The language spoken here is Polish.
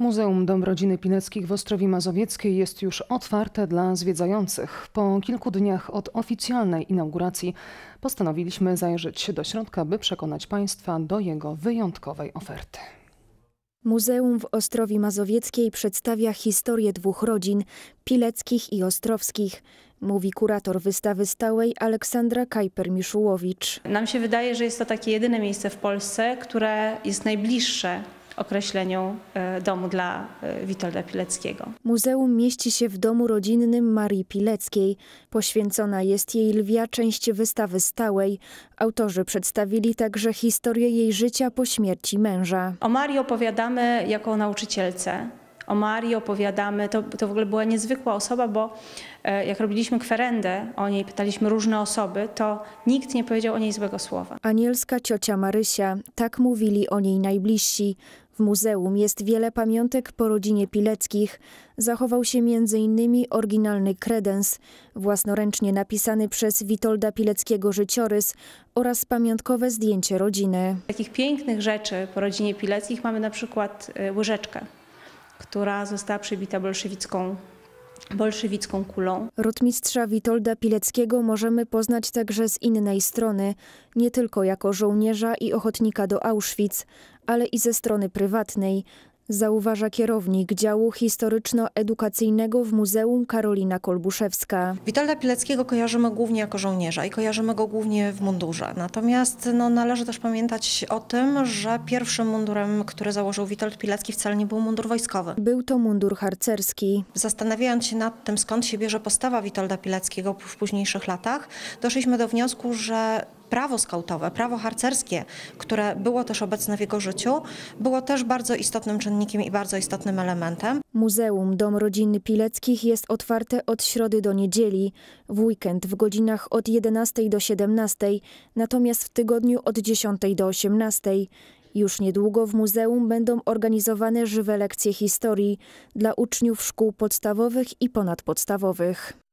Muzeum Dom Rodziny Pineckich w Ostrowi Mazowieckiej jest już otwarte dla zwiedzających. Po kilku dniach od oficjalnej inauguracji postanowiliśmy zajrzeć się do środka, by przekonać Państwa do jego wyjątkowej oferty. Muzeum w Ostrowi Mazowieckiej przedstawia historię dwóch rodzin, Pileckich i Ostrowskich, mówi kurator wystawy stałej Aleksandra Kajper-Miszułowicz. Nam się wydaje, że jest to takie jedyne miejsce w Polsce, które jest najbliższe określeniu e, domu dla e, Witolda Pileckiego. Muzeum mieści się w domu rodzinnym Marii Pileckiej. Poświęcona jest jej lwia część wystawy stałej. Autorzy przedstawili także historię jej życia po śmierci męża. O Marii opowiadamy jako o nauczycielce, o Marii opowiadamy. To, to w ogóle była niezwykła osoba, bo e, jak robiliśmy kwerendę o niej, pytaliśmy różne osoby, to nikt nie powiedział o niej złego słowa. Anielska ciocia Marysia, tak mówili o niej najbliżsi. W muzeum jest wiele pamiątek po rodzinie Pileckich. Zachował się m.in. oryginalny kredens, własnoręcznie napisany przez Witolda Pileckiego życiorys oraz pamiątkowe zdjęcie rodziny. Takich pięknych rzeczy po rodzinie Pileckich mamy na przykład e, łyżeczkę, która została przybita bolszewicką bolszewicką kulą. Rotmistrza Witolda Pileckiego możemy poznać także z innej strony, nie tylko jako żołnierza i ochotnika do Auschwitz, ale i ze strony prywatnej, zauważa kierownik działu historyczno-edukacyjnego w Muzeum Karolina Kolbuszewska. Witolda Pileckiego kojarzymy głównie jako żołnierza i kojarzymy go głównie w mundurze. Natomiast no, należy też pamiętać o tym, że pierwszym mundurem, który założył Witold Pilecki wcale nie był mundur wojskowy. Był to mundur harcerski. Zastanawiając się nad tym, skąd się bierze postawa Witolda Pileckiego w późniejszych latach, doszliśmy do wniosku, że prawo skautowe, prawo harcerskie, które było też obecne w jego życiu, było też bardzo istotnym czynnikiem i bardzo istotnym elementem. Muzeum Dom Rodziny Pileckich jest otwarte od środy do niedzieli, w weekend w godzinach od 11 do 17, natomiast w tygodniu od 10 do 18. Już niedługo w muzeum będą organizowane żywe lekcje historii dla uczniów szkół podstawowych i ponadpodstawowych.